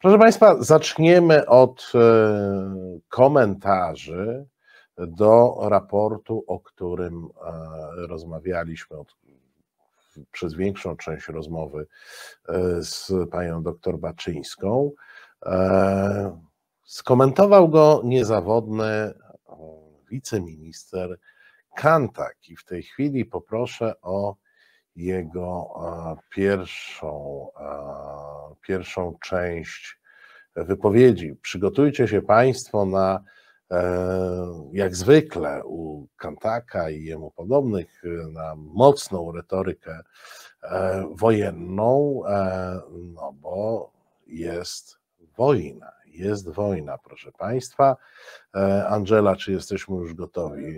Proszę Państwa, zaczniemy od e, komentarzy do raportu, o którym e, rozmawialiśmy od, przez większą część rozmowy e, z panią doktor Baczyńską. Skomentował go niezawodny wiceminister Kantak i w tej chwili poproszę o jego pierwszą, pierwszą część wypowiedzi. Przygotujcie się Państwo na, e, jak zwykle u Kantaka i jemu podobnych, na mocną retorykę e, wojenną, e, no bo jest wojna. Jest wojna, proszę Państwa. Angela, czy jesteśmy już gotowi?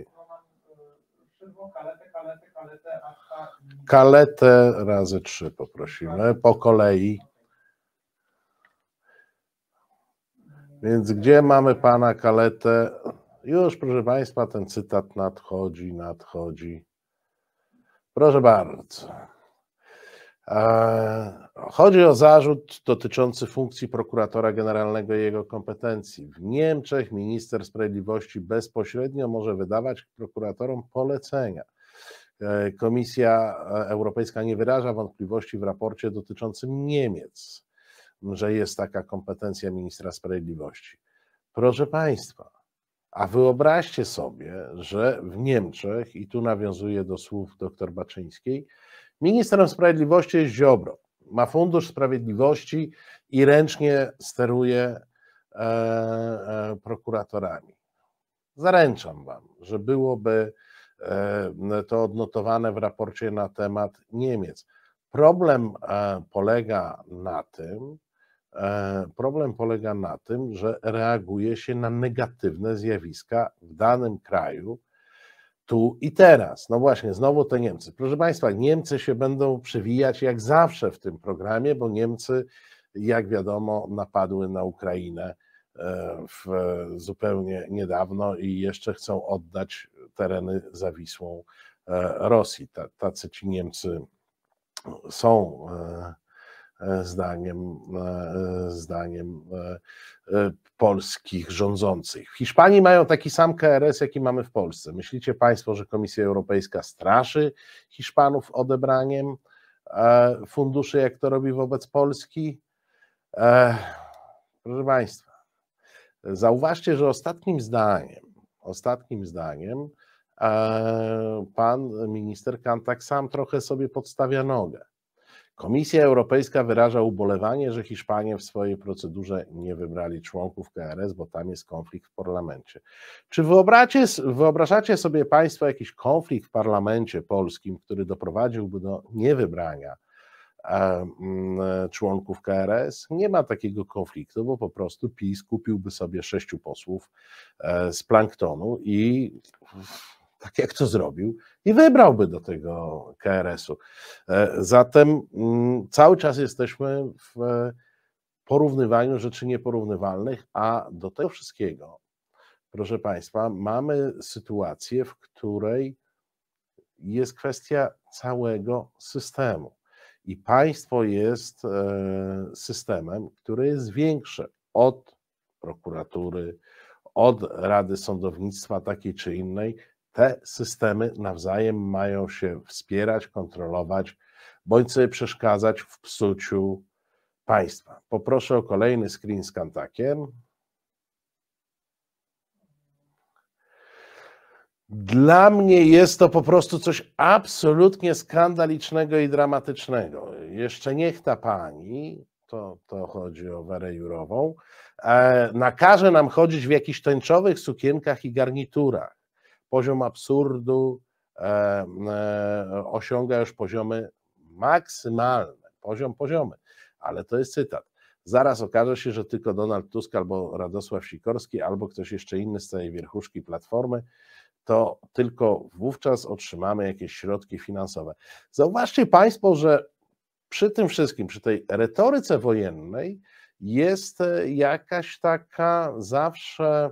Szybko, ale tak Kaletę razy trzy poprosimy, po kolei. Więc gdzie mamy pana Kaletę? Już, proszę Państwa, ten cytat nadchodzi, nadchodzi. Proszę bardzo. Chodzi o zarzut dotyczący funkcji prokuratora generalnego i jego kompetencji. W Niemczech minister sprawiedliwości bezpośrednio może wydawać prokuratorom polecenia. E, Komisja e, Europejska nie wyraża wątpliwości w raporcie dotyczącym Niemiec, że jest taka kompetencja ministra sprawiedliwości. Proszę Państwa, a wyobraźcie sobie, że w Niemczech, i tu nawiązuję do słów dr Baczyńskiej, ministrem sprawiedliwości jest Ziobro. Ma Fundusz Sprawiedliwości i ręcznie steruje e, e, prokuratorami. Zaręczam Wam, że byłoby E, to odnotowane w raporcie na temat Niemiec. Problem e, polega na tym, e, problem polega na tym, że reaguje się na negatywne zjawiska w danym kraju tu i teraz. No właśnie, znowu te Niemcy. Proszę Państwa, Niemcy się będą przywijać jak zawsze w tym programie, bo Niemcy, jak wiadomo, napadły na Ukrainę w, zupełnie niedawno i jeszcze chcą oddać tereny za Wisłą e, Rosji. Tacy ci Niemcy są e, e, zdaniem, zdaniem polskich rządzących. W Hiszpanii mają taki sam KRS, jaki mamy w Polsce. Myślicie Państwo, że Komisja Europejska straszy Hiszpanów odebraniem funduszy, jak to robi wobec Polski? Proszę Państwa, zauważcie, że ostatnim zdaniem ostatnim zdaniem e, pan minister Kantak sam trochę sobie podstawia nogę. Komisja Europejska wyraża ubolewanie, że Hiszpanie w swojej procedurze nie wybrali członków KRS, bo tam jest konflikt w parlamencie. Czy wyobrażacie sobie Państwo jakiś konflikt w parlamencie polskim, który doprowadziłby do niewybrania Mm, członków KRS, nie ma takiego konfliktu, bo po prostu PiS kupiłby sobie sześciu posłów e, z planktonu i tak jak to zrobił, i wybrałby do tego KRS-u. E, zatem mm, cały czas jesteśmy w e, porównywaniu rzeczy nieporównywalnych, a do tego wszystkiego, proszę Państwa, mamy sytuację, w której jest kwestia całego systemu. I państwo jest e, systemem, który jest większy od prokuratury, od Rady Sądownictwa takiej czy innej. Te systemy nawzajem mają się wspierać, kontrolować, bądź sobie przeszkadzać w psuciu państwa. Poproszę o kolejny screen z Kantakiem. Dla mnie jest to po prostu coś absolutnie skandalicznego i dramatycznego. Jeszcze niech ta pani, to, to chodzi o Werę Jurową, e, nakaże nam chodzić w jakichś tęczowych sukienkach i garniturach. Poziom absurdu e, e, osiąga już poziomy maksymalne, poziom poziomy, ale to jest cytat. Zaraz okaże się, że tylko Donald Tusk albo Radosław Sikorski, albo ktoś jeszcze inny z tej wierchuszki Platformy to tylko wówczas otrzymamy jakieś środki finansowe. Zauważcie Państwo, że przy tym wszystkim, przy tej retoryce wojennej jest e, jakaś taka zawsze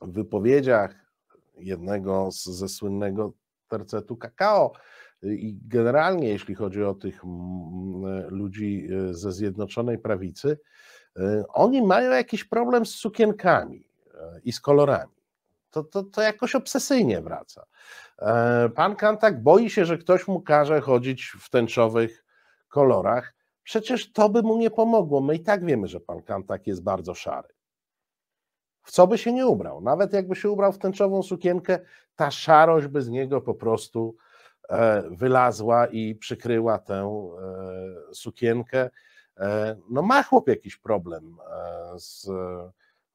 w wypowiedziach jednego z, ze słynnego tercetu kakao i generalnie jeśli chodzi o tych ludzi e, ze Zjednoczonej Prawicy, e, oni mają jakiś problem z sukienkami i z kolorami to, to, to jakoś obsesyjnie wraca. E, pan Kantak boi się, że ktoś mu każe chodzić w tęczowych kolorach. Przecież to by mu nie pomogło. My i tak wiemy, że pan Kantak jest bardzo szary. W co by się nie ubrał? Nawet jakby się ubrał w tęczową sukienkę, ta szarość by z niego po prostu e, wylazła i przykryła tę e, sukienkę. No ma chłop jakiś problem z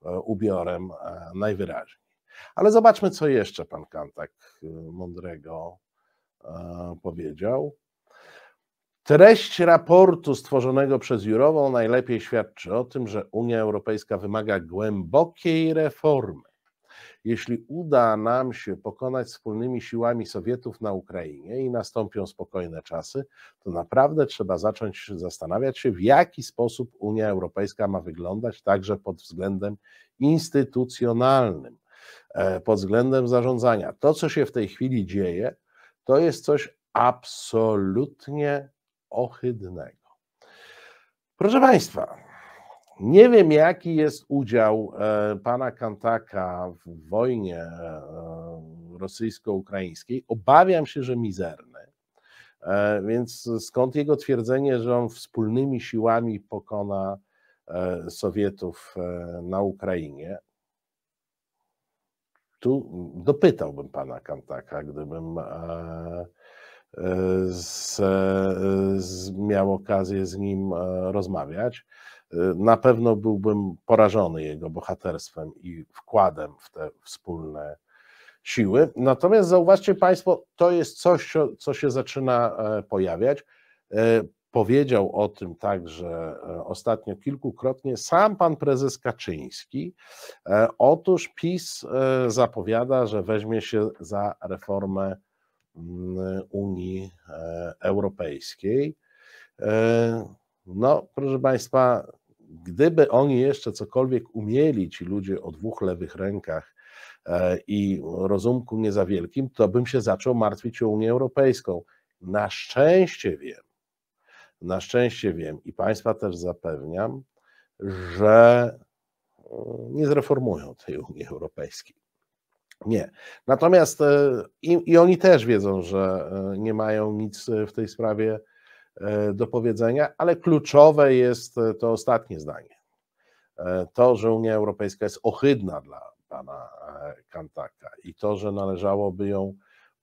ubiorem najwyraźniej. Ale zobaczmy, co jeszcze pan Kantak y, mądrego e, powiedział. Treść raportu stworzonego przez Jurową najlepiej świadczy o tym, że Unia Europejska wymaga głębokiej reformy. Jeśli uda nam się pokonać wspólnymi siłami Sowietów na Ukrainie i nastąpią spokojne czasy, to naprawdę trzeba zacząć zastanawiać się, w jaki sposób Unia Europejska ma wyglądać także pod względem instytucjonalnym. E, pod względem zarządzania. To, co się w tej chwili dzieje, to jest coś absolutnie ohydnego. Proszę Państwa, nie wiem, jaki jest udział e, pana Kantaka w wojnie e, rosyjsko-ukraińskiej. Obawiam się, że mizerny. Więc skąd jego twierdzenie, że on wspólnymi siłami pokona Sowietów na Ukrainie? tu dopytałbym pana Kantaka, gdybym z, e, e, e, z, miał okazję z nim rozmawiać. Na pewno byłbym porażony jego bohaterstwem i wkładem w te wspólne siły. Natomiast zauważcie Państwo, to jest coś, co się zaczyna pojawiać. Powiedział o tym także e, ostatnio kilkukrotnie sam pan prezes Kaczyński. E, otóż PiS e, zapowiada, że weźmie się za reformę mm, Unii Europejskiej. No, proszę Państwa, gdyby oni jeszcze cokolwiek umieli, ci ludzie o dwóch lewych rękach i rozumku nie za wielkim, to bym się zaczął martwić o Unię Europejską. Na szczęście wiem, na szczęście wiem i Państwa też zapewniam, że mm, nie zreformują tej Unii Europejskiej. Nie. Natomiast e, i, i, oni też wiedzą, że e, nie mają nic e, w tej sprawie do powiedzenia, ale kluczowe jest to ostatnie zdanie. To, że Unia Europejska jest ohydna dla pana Kantaka i to, że należałoby ją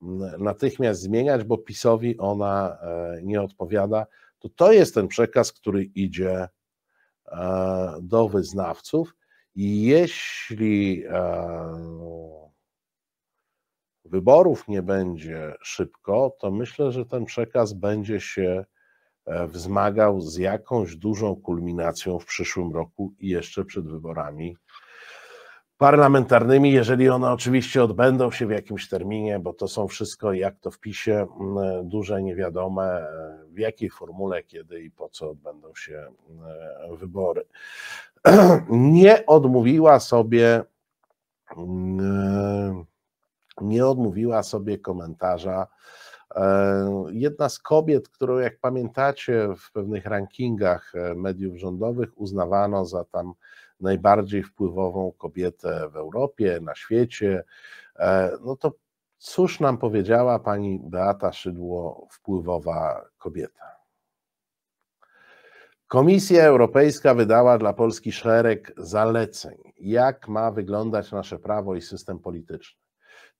mm, natychmiast zmieniać, bo PiSowi ona nie odpowiada to to jest ten przekaz, który idzie e, do wyznawców. I jeśli e, wyborów nie będzie szybko, to myślę, że ten przekaz będzie się e, wzmagał z jakąś dużą kulminacją w przyszłym roku i jeszcze przed wyborami parlamentarnymi, jeżeli one oczywiście odbędą się w jakimś terminie, bo to są wszystko, jak to w PiSie, duże niewiadome, w jakiej formule, kiedy i po co odbędą się e, wybory. Nie odmówiła sobie mm, e, nie odmówiła sobie komentarza e, jedna z kobiet, którą jak pamiętacie w pewnych rankingach mediów rządowych uznawano za tam najbardziej wpływową kobietę w Europie, na świecie, no to Cóż nam powiedziała pani Beata Szydło, wpływowa kobieta? Komisja Europejska wydała dla Polski szereg zaleceń, jak ma wyglądać nasze prawo i system polityczny.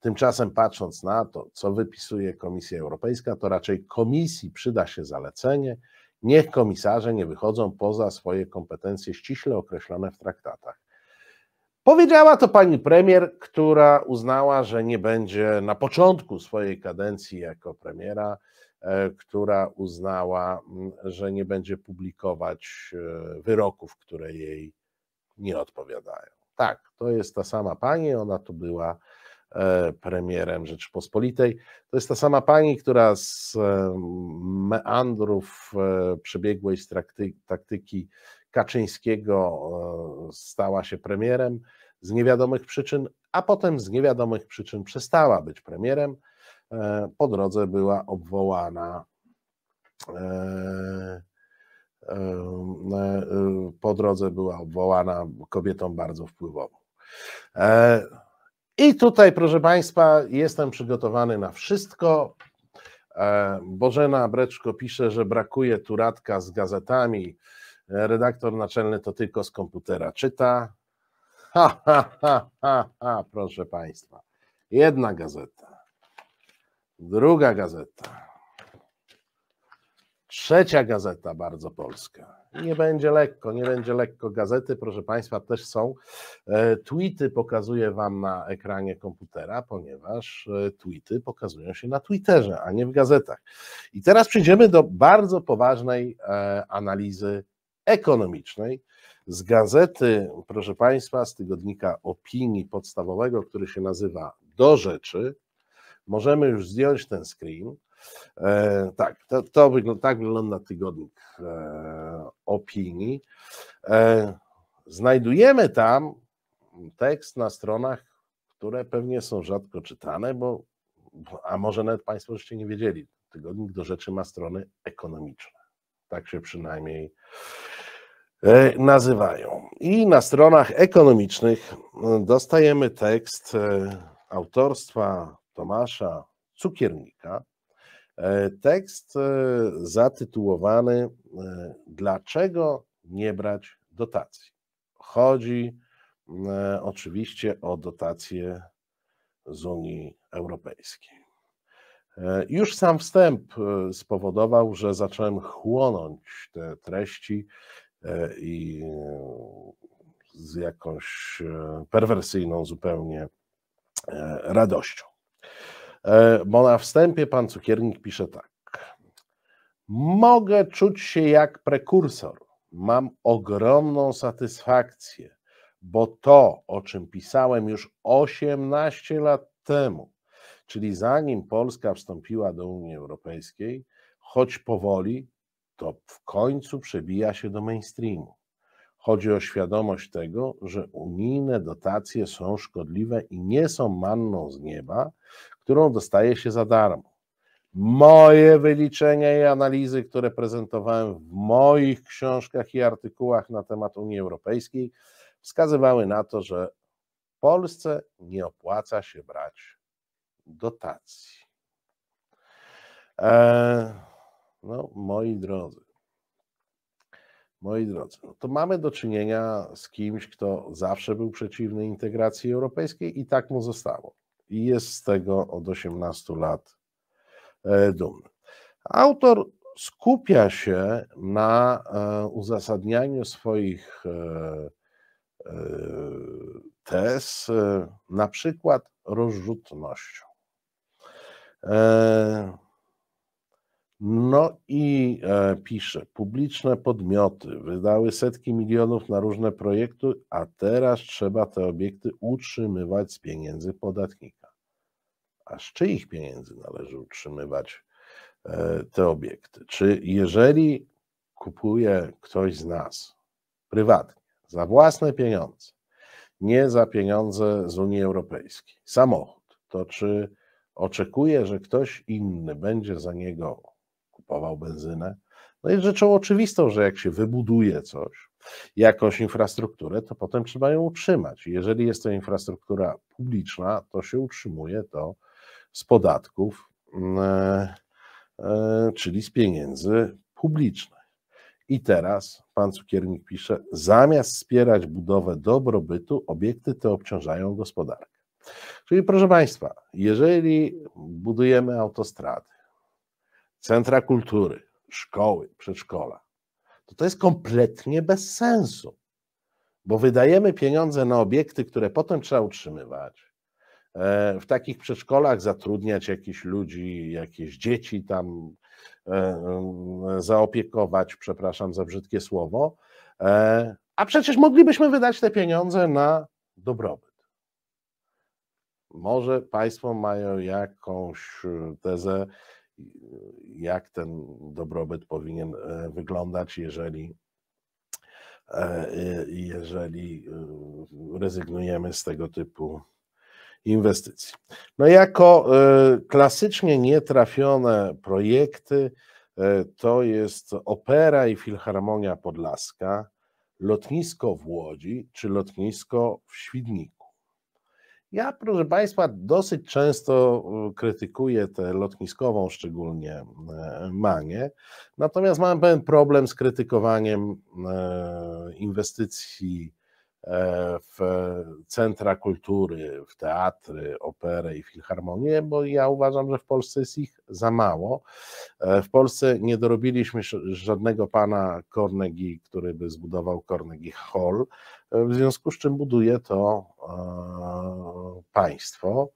Tymczasem, patrząc na to, co wypisuje Komisja Europejska, to raczej komisji przyda się zalecenie. Niech komisarze nie wychodzą poza swoje kompetencje ściśle określone w traktatach. Powiedziała to pani premier, która uznała, że nie będzie na początku swojej kadencji jako premiera, e, która uznała, mm, że nie będzie publikować e, wyroków, które jej nie odpowiadają. Tak, to jest ta sama pani, ona tu była e, premierem Rzeczypospolitej. To jest ta sama pani, która z meandrów przebiegłej taktyki Kaczyńskiego e, stała się premierem z niewiadomych przyczyn, a potem z niewiadomych przyczyn przestała być premierem. E, po drodze była obwołana e, po drodze była obwołana kobietą bardzo wpływową. I tutaj, proszę Państwa, jestem przygotowany na wszystko. Bożena Breczko pisze, że brakuje turatka z gazetami redaktor naczelny to tylko z komputera czyta. Ha, ha, ha, ha, ha, proszę Państwa. Jedna gazeta, druga gazeta, trzecia gazeta, bardzo polska. Nie będzie lekko, nie będzie lekko. Gazety, proszę Państwa, też są. E, tweety pokazuję Wam na ekranie komputera, ponieważ e, tweety pokazują się na Twitterze, a nie w gazetach. I teraz przejdziemy do bardzo poważnej e, analizy ekonomicznej z gazety, proszę Państwa, z tygodnika opinii podstawowego, który się nazywa Do Rzeczy. Możemy już zdjąć ten screen. E, tak, to, to tak wygląda tygodnik e, opinii. E, znajdujemy tam tekst na stronach, które pewnie są rzadko czytane, bo a może nawet Państwo jeszcze nie wiedzieli, tygodnik do rzeczy ma strony ekonomiczne. Tak się przynajmniej E, nazywają. I na stronach ekonomicznych e, dostajemy tekst e, autorstwa Tomasza Cukiernika. Tekst zatytułowany Dlaczego nie brać dotacji? Chodzi oczywiście o dotacje z Unii Europejskiej. Już sam wstęp spowodował, że zacząłem chłonąć te treści E, i e, z jakąś e, perwersyjną zupełnie radością. Bo na wstępie pan Cukiernik pisze tak. Mogę czuć się jak prekursor. Mam ogromną satysfakcję, bo to, o czym pisałem już 18 lat temu, czyli zanim Polska wstąpiła do Unii Europejskiej, choć powoli, to w końcu przebija się do mainstreamu. Chodzi o świadomość tego, że unijne dotacje są szkodliwe i nie są manną z nieba, którą dostaje się za darmo. Moje wyliczenia i analizy, które prezentowałem w moich książkach i artykułach na temat Unii Europejskiej, wskazywały na to, że Polsce nie opłaca się brać dotacji. Eee, no, moi drodzy, moi drodzy, no to mamy do czynienia z kimś, kto zawsze był przeciwny integracji europejskiej i tak mu zostało. I jest z tego od 18 lat e, dumny. Autor skupia się na e, uzasadnianiu swoich e, tez, na przykład rozrzutnością. No i e, pisze, publiczne podmioty wydały setki milionów na różne projekty, a teraz trzeba te obiekty utrzymywać z pieniędzy podatnika. A z czyich pieniędzy należy utrzymywać e, te obiekty? Czy jeżeli kupuje ktoś z nas prywatnie, za własne pieniądze, nie za pieniądze z Unii Europejskiej, samochód, to czy oczekuje, że ktoś inny będzie za niego kupował benzynę. No jest rzeczą oczywistą, że jak się wybuduje coś, jakąś infrastrukturę, to potem trzeba ją utrzymać. Jeżeli jest to infrastruktura publiczna, to się utrzymuje to z podatków, mm, e, e, czyli z pieniędzy publicznych. I teraz pan cukiernik pisze: zamiast wspierać budowę dobrobytu, obiekty te obciążają gospodarkę. Czyli proszę Państwa, jeżeli budujemy autostrady, centra kultury, szkoły, przedszkola, to to jest kompletnie bez sensu, bo wydajemy pieniądze na obiekty, które potem trzeba utrzymywać. E, w takich przedszkolach zatrudniać jakichś ludzi, jakieś dzieci tam e, e, zaopiekować, przepraszam za brzydkie słowo, a przecież moglibyśmy wydać te pieniądze na dobrobyt. Może Państwo mają jakąś tezę, jak ten dobrobyt powinien e, wyglądać, jeżeli, e, e, jeżeli rezygnujemy z tego typu inwestycji. No jako klasycznie nietrafione projekty to jest Opera i Filharmonia Podlaska, lotnisko w Łodzi czy lotnisko w Świdniku. Ja, proszę Państwa, dosyć często y, krytykuję tę lotniskową, szczególnie e, manię, natomiast mam pewien problem z krytykowaniem e, inwestycji e, w centra kultury, w teatry, operę i filharmonię, bo ja uważam, że w Polsce jest ich za mało. W Polsce nie dorobiliśmy żadnego pana Carnegie, który by zbudował Carnegie Hall, w związku z czym buduje to państwo.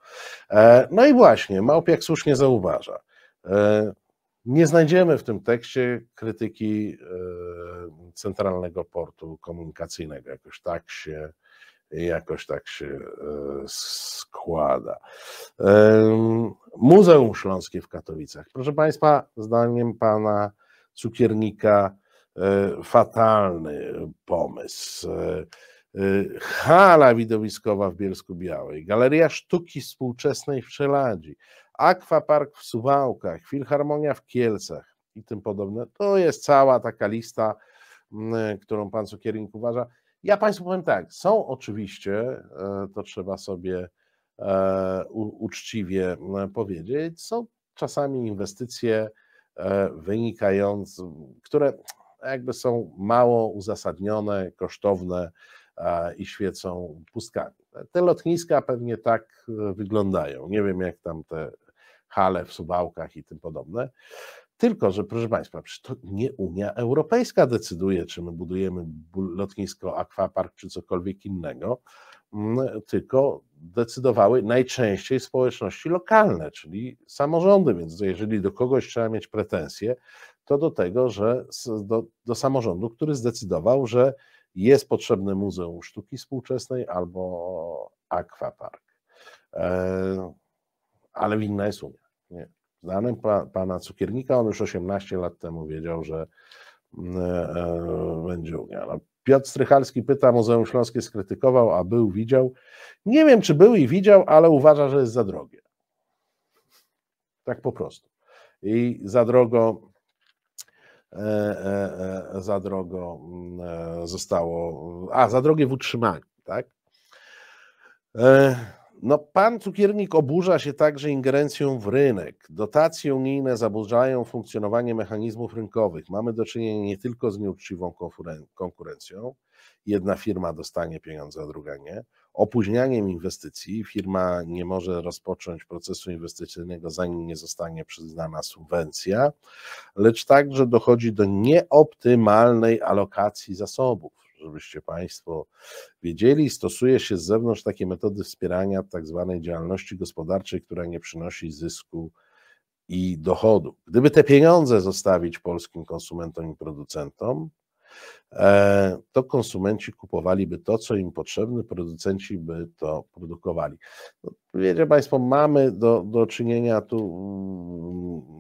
E, no i właśnie, małp jak słusznie zauważa. E, nie znajdziemy w tym tekście krytyki e, Centralnego Portu Komunikacyjnego. Jakoś tak się, jakoś tak się składa. Muzeum Śląskie w Katowicach. Proszę Państwa, zdaniem pana cukiernika, fatalny pomysł. Y, hala widowiskowa w Bielsku Białej, Galeria Sztuki Współczesnej w Czeladzi, Aquapark w Suwałkach, Filharmonia w Kielcach i tym podobne. To jest cała taka lista, mm, którą pan Cukiernik uważa. Ja Państwu powiem tak, są oczywiście, e, to trzeba sobie e, uczciwie mm, powiedzieć, są czasami inwestycje e, wynikające, które jakby są mało uzasadnione, kosztowne, i świecą pustkami. Te lotniska pewnie tak e, wyglądają. Nie wiem, jak tam te hale w subałkach i tym podobne. Tylko, że proszę Państwa, to nie Unia Europejska decyduje, czy my budujemy lotnisko, akwapark czy cokolwiek innego, mm, tylko decydowały najczęściej społeczności lokalne, czyli samorządy. Więc jeżeli do kogoś trzeba mieć pretensje, to do tego, że do, do samorządu, który zdecydował, że jest potrzebne Muzeum Sztuki Współczesnej albo Aquapark. E, ale winna jest Unia. Nie. pa, pana Cukiernika, on już 18 lat temu wiedział, że mm, e, e, będzie Unia. No, Piotr Strychalski pyta, Muzeum Śląskie skrytykował, a był, widział. Nie wiem, czy był i widział, ale uważa, że jest za drogie. Tak po prostu. I za drogo E, e, e, za drogo mm, zostało, a za drogie w utrzymaniu, tak? No, pan cukiernik oburza się także ingerencją w rynek. Dotacje unijne zaburzają funkcjonowanie mechanizmów rynkowych. Mamy do czynienia nie tylko z nieuczciwą konkurencją, jedna firma dostanie pieniądze, a druga nie, opóźnianiem inwestycji. Firma nie może rozpocząć procesu inwestycyjnego, zanim nie zostanie przyznana subwencja, lecz także dochodzi do nieoptymalnej alokacji zasobów. Żebyście Państwo wiedzieli, stosuje się z zewnątrz takie metody wspierania tak zwanej działalności gospodarczej, która nie przynosi zysku i dochodu. Gdyby te pieniądze zostawić polskim konsumentom i producentom, E, to konsumenci kupowaliby to, co im potrzebne, producenci by to produkowali. No, wiecie Państwo, mamy do, do czynienia tu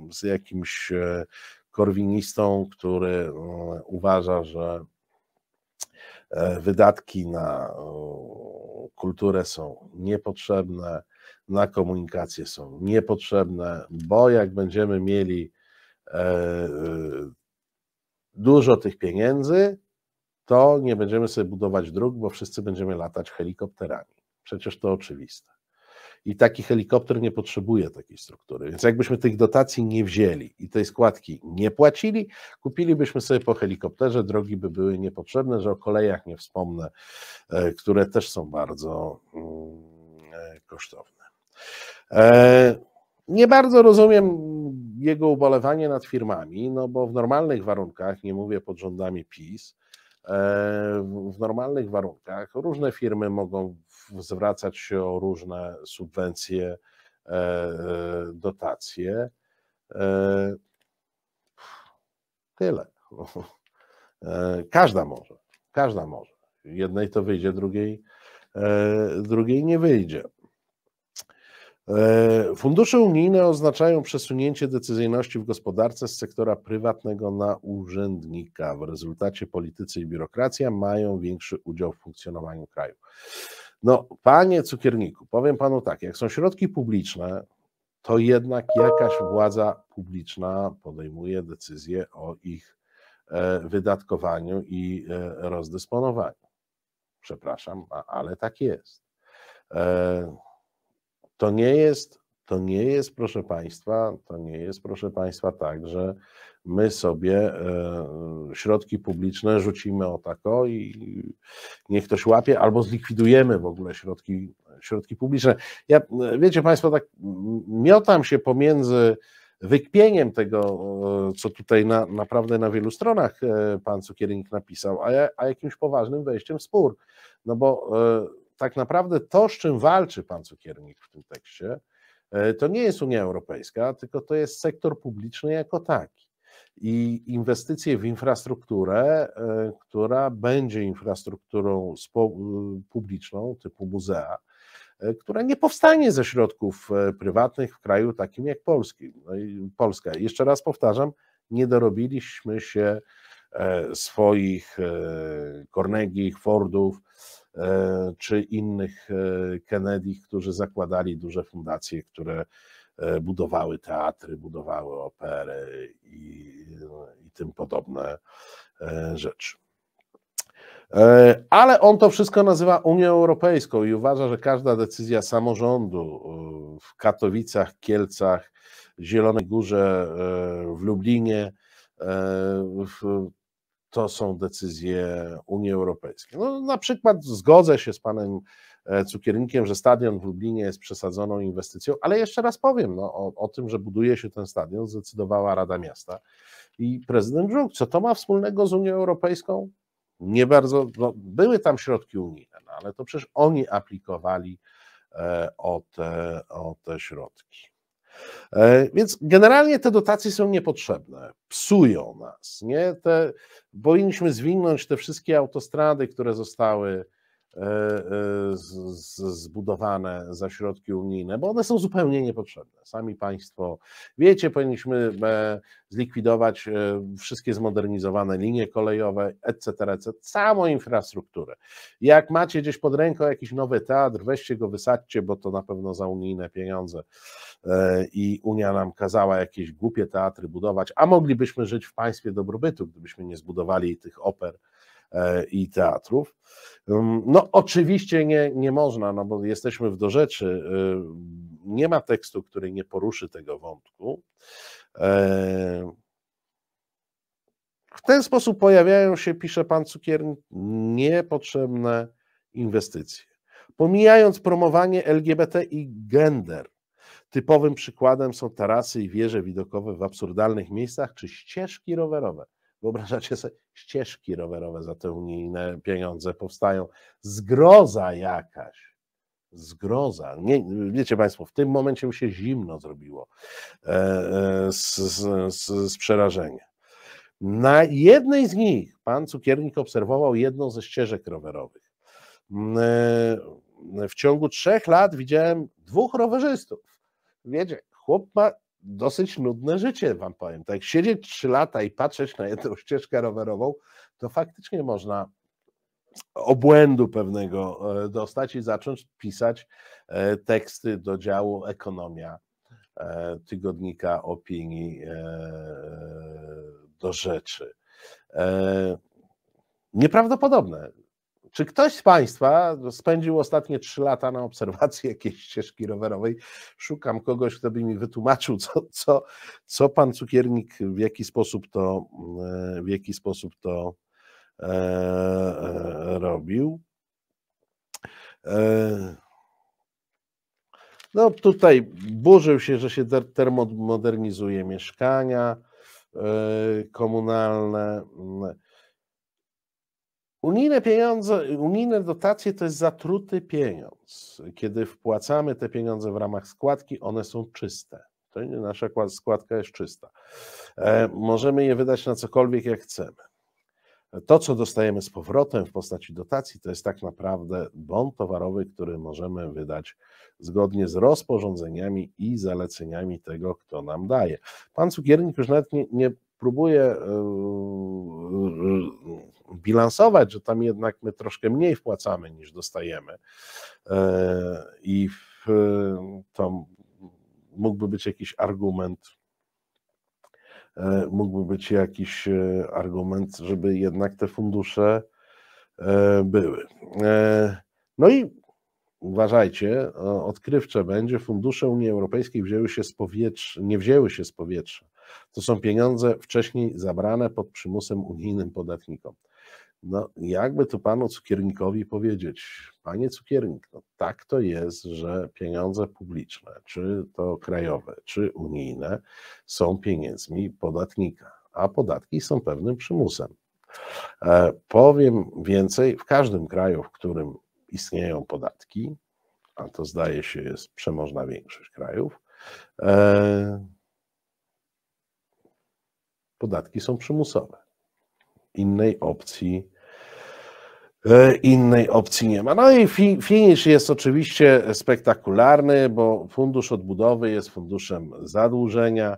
mm, z jakimś e, korwinistą, który e, uważa, że wydatki na kulturę są niepotrzebne, na komunikację są niepotrzebne, bo jak będziemy mieli dużo tych pieniędzy, to nie będziemy sobie budować dróg, bo wszyscy będziemy latać helikopterami. Przecież to oczywiste. I taki helikopter nie potrzebuje takiej struktury. Więc jakbyśmy tych dotacji nie wzięli i tej składki nie płacili, kupilibyśmy sobie po helikopterze, drogi by były niepotrzebne, że o kolejach nie wspomnę, e, które też są bardzo mm, e, kosztowne. E, nie bardzo rozumiem jego ubolewanie nad firmami, no bo w normalnych warunkach, nie mówię pod rządami PiS, e, w normalnych warunkach różne firmy mogą zwracać się o różne subwencje, e, dotacje. E, tyle. Każda może, każda może. Jednej to wyjdzie, drugiej, drugiej nie wyjdzie. E, fundusze unijne oznaczają przesunięcie decyzyjności w gospodarce z sektora prywatnego na urzędnika. W rezultacie politycy i biurokracja mają większy udział w funkcjonowaniu kraju. No, panie cukierniku, powiem panu tak, jak są środki publiczne, to jednak jakaś władza publiczna podejmuje decyzję o ich e, wydatkowaniu i e, rozdysponowaniu. Przepraszam, ale tak jest. To nie jest, to nie jest, proszę Państwa, to nie jest, proszę Państwa, tak, że my sobie e, środki publiczne rzucimy o tako i niech ktoś łapie, albo zlikwidujemy w ogóle środki, środki publiczne. Ja, wiecie Państwo, tak miotam się pomiędzy wykpieniem tego, e, co tutaj na, naprawdę na wielu stronach e, pan Cukiernik napisał, a, a jakimś poważnym wejściem w spór. No bo tak naprawdę to, z czym walczy pan cukiernik w tym tekście, e, to nie jest Unia Europejska, tylko to jest sektor publiczny jako taki. I inwestycje w infrastrukturę, e, która będzie infrastrukturą e, publiczną typu muzea, która nie powstanie ze środków prywatnych w kraju takim jak Polski. No Polska. Jeszcze raz powtarzam, nie dorobiliśmy się swoich Cornegi, Fordów, E, czy innych e, Kennedy, którzy zakładali duże fundacje, które e, budowały teatry, budowały opery i, no, i tym podobne rzeczy. Ale on to wszystko nazywa Unią Europejską i uważa, że każda decyzja samorządu w Katowicach, Kielcach, Zielonej Górze, w Lublinie to są decyzje Unii Europejskiej. No, na przykład zgodzę się z panem e, Cukiernikiem, że stadion w Lublinie jest przesadzoną inwestycją, ale jeszcze raz powiem no, o, o tym, że buduje się ten stadion, zdecydowała Rada Miasta i prezydent Żuk. Co to ma wspólnego z Unią Europejską? Nie bardzo, no, były tam środki unijne, no, ale to przecież oni aplikowali e, o, te, o te środki. E, więc generalnie te dotacje są niepotrzebne, psują nas, nie? Te, powinniśmy zwinąć te wszystkie autostrady, które zostały E, e, zbudowane za środki unijne, bo one są zupełnie niepotrzebne. Sami Państwo wiecie, powinniśmy e, zlikwidować wszystkie zmodernizowane linie kolejowe, etc., etc., całą infrastrukturę. Jak macie gdzieś pod ręką jakiś nowy teatr, weźcie go, wysadźcie, bo to na pewno za unijne pieniądze i Unia nam kazała jakieś głupie teatry budować, a moglibyśmy żyć w państwie dobrobytu, gdybyśmy nie zbudowali tych oper, E, i teatrów. No, oczywiście nie, nie można, no bo jesteśmy w do rzeczy. Nie ma tekstu, który nie poruszy tego wątku. E, w ten sposób pojawiają się, pisze pan Cukiernik, niepotrzebne inwestycje. Pomijając promowanie LGBT i gender, typowym przykładem są tarasy i wieże widokowe w absurdalnych miejscach czy ścieżki rowerowe. Wyobrażacie sobie, ścieżki rowerowe za te unijne pieniądze powstają. Zgroza jakaś zgroza. Nie, wiecie Państwo, w tym momencie mu się zimno zrobiło e, e, z, z, z, przerażenia. Na jednej z nich pan cukiernik obserwował jedną ze ścieżek rowerowych. Mm, e, w ciągu trzech lat widziałem dwóch rowerzystów. Wiecie, chłop ma dosyć nudne życie, wam powiem. Tak, siedzieć trzy lata i patrzeć na jedną ścieżkę rowerową, to faktycznie można obłędu pewnego e, dostać i zacząć pisać e, teksty do działu ekonomia e, tygodnika opinii do rzeczy. Nieprawdopodobne. Czy ktoś z Państwa spędził ostatnie trzy lata na obserwacji jakiejś ścieżki rowerowej? Szukam kogoś, kto by mi wytłumaczył, co, co, co pan cukiernik, w jaki sposób to, e, w jaki sposób to e, e, robił. E, no tutaj burzył się, że się termodernizuje mieszkania e, komunalne. Unijne pieniądze, unijne dotacje to jest zatruty pieniądz. Kiedy wpłacamy te pieniądze w ramach składki, one są czyste. To nie nasza składka jest czysta. E, możemy je wydać na cokolwiek jak chcemy. To, co dostajemy z powrotem w postaci dotacji, to jest tak naprawdę bon towarowy, który możemy wydać zgodnie z rozporządzeniami i zaleceniami tego, kto nam daje. Pan cukiernik już nawet nie, nie próbuję e, e, bilansować, że tam jednak my troszkę mniej wpłacamy niż dostajemy. E, I to mógłby być jakiś argument, mógłby być jakiś argument, żeby jednak te fundusze były. No i uważajcie, odkrywcze będzie, fundusze Unii Europejskiej wzięły się z powietrza, nie wzięły się z powietrza. To są pieniądze wcześniej zabrane pod przymusem unijnym podatnikom. No, jakby tu panu cukiernikowi powiedzieć, panie cukiernik, no tak to jest, że pieniądze publiczne, czy to krajowe, czy unijne, są pieniędzmi podatnika, a podatki są pewnym przymusem. E, powiem więcej, w każdym kraju, w którym istnieją podatki, a to zdaje się jest przemożna większość krajów, e, podatki są przymusowe. Innej opcji e, innej opcji nie ma. No i finish jest oczywiście spektakularny, bo fundusz odbudowy jest funduszem zadłużenia.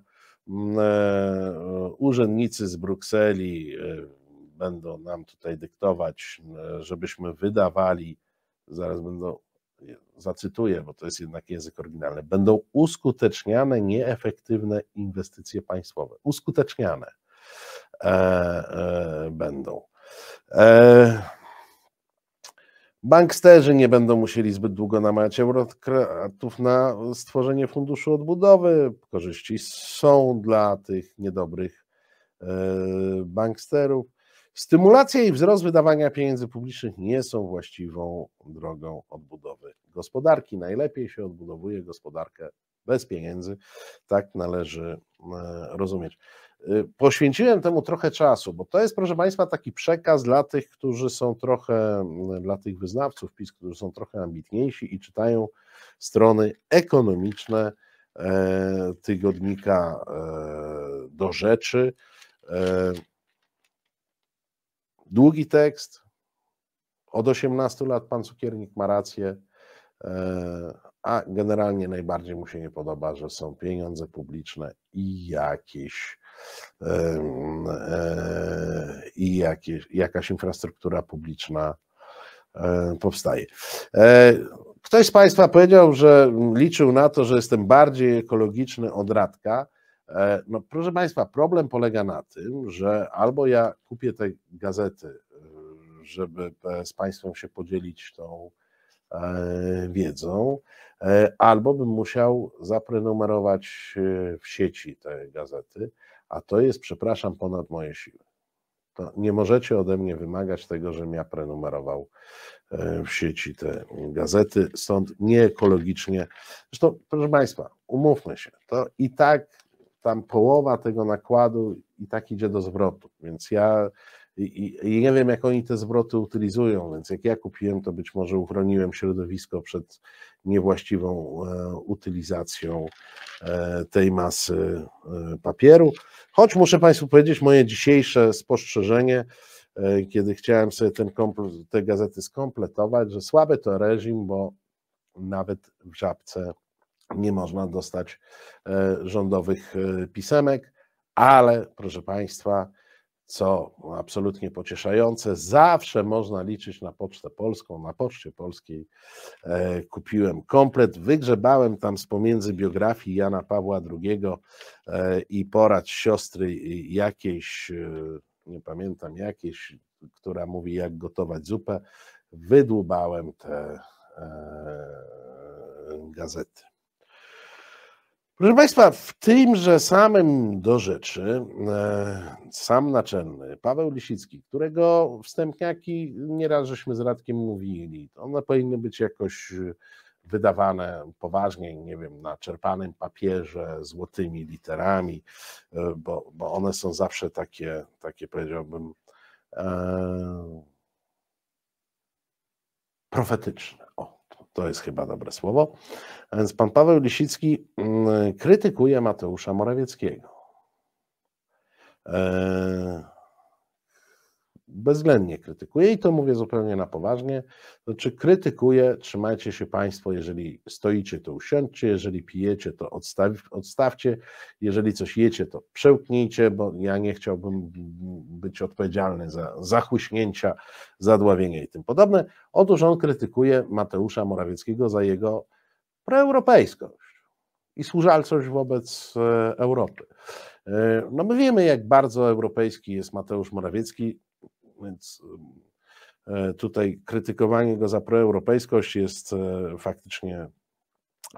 Mm, e, urzędnicy z Brukseli e, będą nam tutaj dyktować, żebyśmy wydawali, zaraz będą zacytuję, bo to jest jednak język oryginalny, będą uskuteczniane nieefektywne inwestycje państwowe. Uskuteczniane e, e, będą. E, banksterzy nie będą musieli zbyt długo namawiać eurokratów na stworzenie funduszu odbudowy. Korzyści są dla tych niedobrych e, banksterów. Stymulacja i wzrost wydawania pieniędzy publicznych nie są właściwą drogą odbudowy gospodarki. Najlepiej się odbudowuje gospodarkę bez pieniędzy. Tak należy e, rozumieć. E, poświęciłem temu trochę czasu, bo to jest, proszę Państwa, taki przekaz dla tych, którzy są trochę, dla tych wyznawców PiS, którzy są trochę ambitniejsi i czytają strony ekonomiczne e, tygodnika do rzeczy. Długi tekst. Od 18 lat pan cukiernik ma rację, e, a generalnie najbardziej mu się nie podoba, że są pieniądze publiczne i jakieś e, i jakieś, jakaś infrastruktura publiczna e, powstaje. Ktoś z Państwa powiedział, że liczył na to, że jestem bardziej ekologiczny od Radka. E, no proszę Państwa, problem polega na tym, że albo ja kupię te gazety, e, żeby e, z Państwem się podzielić tą wiedzą, albo bym musiał zaprenumerować w sieci te gazety, a to jest, przepraszam, ponad moje siły. To nie możecie ode mnie wymagać tego, żebym ja prenumerował w sieci te gazety, stąd nieekologicznie. Zresztą, proszę Państwa, umówmy się, to i tak tam połowa tego nakładu i tak idzie do zwrotu. Więc ja i, i nie wiem, jak oni te zwroty utylizują, więc jak ja kupiłem, to być może uchroniłem środowisko przed niewłaściwą e, utylizacją e, tej masy e, papieru. Choć muszę Państwu powiedzieć, moje dzisiejsze spostrzeżenie, e, kiedy chciałem sobie ten te gazety skompletować, że słaby to reżim, bo nawet w żabce nie można dostać e, rządowych e, pisemek, ale proszę Państwa, co absolutnie pocieszające, zawsze można liczyć na Pocztę Polską. Na Poczcie Polskiej e, kupiłem komplet, wygrzebałem tam z pomiędzy biografii Jana Pawła II i porad siostry jakiejś, nie pamiętam jakiejś, która mówi jak gotować zupę, wydłubałem te gazety. Proszę Państwa, w tymże samym do rzeczy e, sam naczelny Paweł Lisicki, którego wstępniaki nieraz żeśmy z Radkiem mówili, one powinny być jakoś e, wydawane poważnie, nie wiem, na czerpanym papierze, złotymi literami, e, bo, bo one są zawsze takie, takie powiedziałbym, e, profetyczne. O, to jest chyba dobre słowo. A więc pan Paweł Lisicki mm, krytykuje Mateusza Morawieckiego. Eee bezwzględnie krytykuję i to mówię zupełnie na poważnie. czy znaczy, krytykuję, trzymajcie się Państwo, jeżeli stoicie, to usiądźcie, jeżeli pijecie, to odstaw, odstawcie, jeżeli coś jecie, to przełknijcie, bo ja nie chciałbym być odpowiedzialny za zachuśnięcia, zadławienia i tym podobne. Otóż on krytykuje Mateusza Morawieckiego za jego proeuropejskość i służalcość wobec e, Europy. E, no my wiemy, jak bardzo europejski jest Mateusz Morawiecki, więc e, tutaj krytykowanie go za proeuropejskość jest e, faktycznie,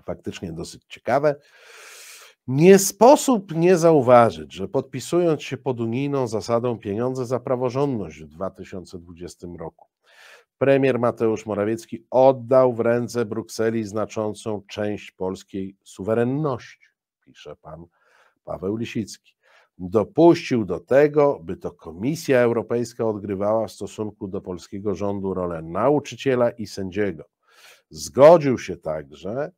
faktycznie dosyć ciekawe. Nie sposób nie zauważyć, że podpisując się pod unijną zasadą pieniądze za praworządność w 2020 roku, premier Mateusz Morawiecki oddał w ręce Brukseli znaczącą część polskiej suwerenności, pisze pan Paweł Lisicki dopuścił do tego, by to Komisja Europejska odgrywała w stosunku do polskiego rządu rolę nauczyciela i sędziego. Zgodził się także,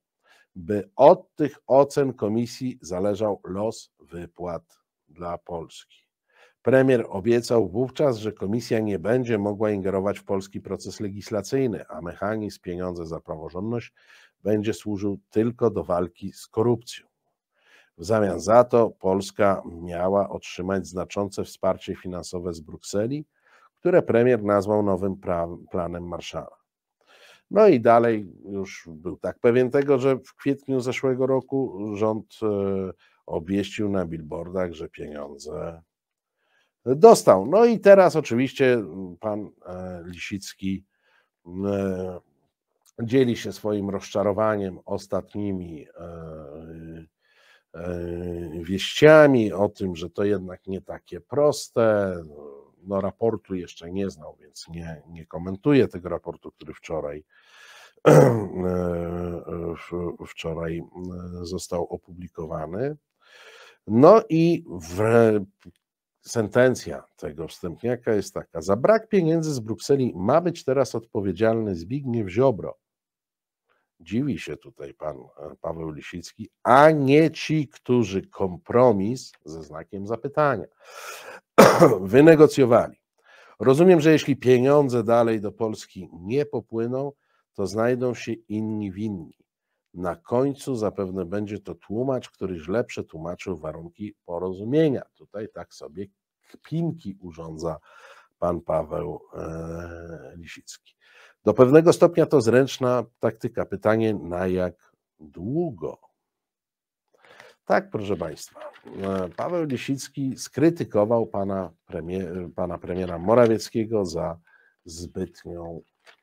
by od tych ocen komisji zależał los wypłat dla Polski. Premier obiecał wówczas, że komisja nie będzie mogła ingerować w polski proces legislacyjny, a mechanizm pieniądze za praworządność będzie służył tylko do walki z korupcją. W zamian za to Polska miała otrzymać znaczące wsparcie finansowe z Brukseli, które premier nazwał nowym planem Marszala. No i dalej już był tak pewien tego, że w kwietniu zeszłego roku rząd e, obwieścił na billboardach, że pieniądze dostał. No i teraz oczywiście pan e, Lisicki e, dzieli się swoim rozczarowaniem ostatnimi E, wieściami o tym, że to jednak nie takie proste. No, no, raportu jeszcze nie znał, więc nie, nie komentuję tego raportu, który wczoraj, e, wczoraj e, został opublikowany. No i w, sentencja tego wstępniaka jest taka: Za brak pieniędzy z Brukseli ma być teraz odpowiedzialny Zbigniew Ziobro dziwi się tutaj pan e, Paweł Lisicki, a nie ci, którzy kompromis ze znakiem zapytania wynegocjowali. Rozumiem, że jeśli pieniądze dalej do Polski nie popłyną, to znajdą się inni winni. Na końcu zapewne będzie to tłumacz, który źle przetłumaczył warunki porozumienia. Tutaj tak sobie kpinki urządza pan Paweł e, Lisicki. Do pewnego stopnia to zręczna taktyka. Pytanie, na jak długo? Tak, proszę Państwa. E, Paweł Lisicki skrytykował pana, premier, pana premiera Morawieckiego za zbytnią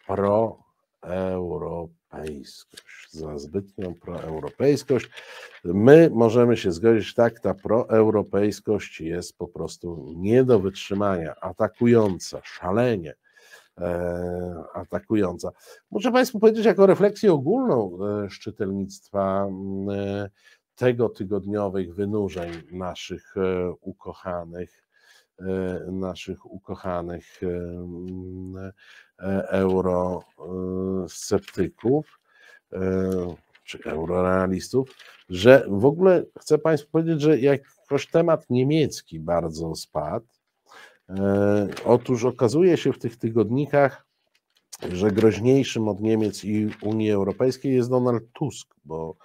proeuropejskość. Za zbytnią proeuropejskość. My możemy się zgodzić, tak, ta proeuropejskość jest po prostu nie do wytrzymania, atakująca, szalenie. E, atakująca. Muszę Państwu powiedzieć, jako refleksję ogólną e, szczytelnictwa mm, e, tego tygodniowych wynurzeń naszych ukochanych, naszych ukochanych mm, eurosceptyków czy eurorealistów, że w ogóle chcę Państwu powiedzieć, że jakoś temat niemiecki bardzo spadł E, otóż okazuje się w tych tygodnikach, że groźniejszym od Niemiec i Unii Europejskiej jest Donald Tusk, bo,